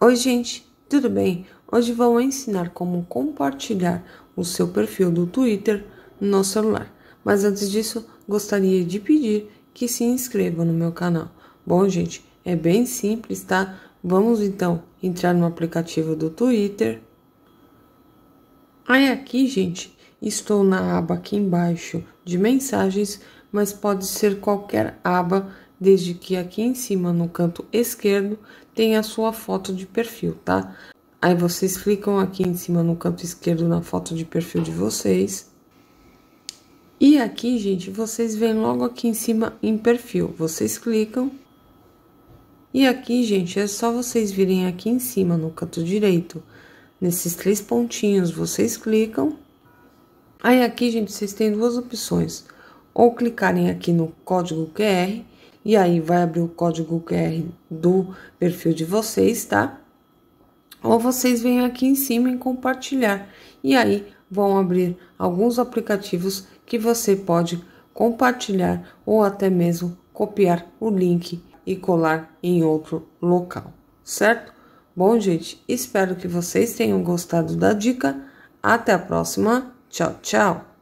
Oi, gente, tudo bem? Hoje vou ensinar como compartilhar o seu perfil do Twitter no celular. Mas antes disso, gostaria de pedir que se inscreva no meu canal. Bom, gente, é bem simples, tá? Vamos então entrar no aplicativo do Twitter. Aí aqui, gente, estou na aba aqui embaixo de mensagens, mas pode ser qualquer aba desde que aqui em cima no canto esquerdo tem a sua foto de perfil, tá? Aí vocês clicam aqui em cima no canto esquerdo na foto de perfil de vocês. E aqui, gente, vocês vêm logo aqui em cima em perfil, vocês clicam. E aqui, gente, é só vocês virem aqui em cima no canto direito, nesses três pontinhos, vocês clicam. Aí aqui, gente, vocês têm duas opções, ou clicarem aqui no código QR e aí vai abrir o código QR do perfil de vocês, tá? Ou vocês vêm aqui em cima em compartilhar. E aí vão abrir alguns aplicativos que você pode compartilhar ou até mesmo copiar o link e colar em outro local, certo? Bom, gente, espero que vocês tenham gostado da dica. Até a próxima. Tchau, tchau.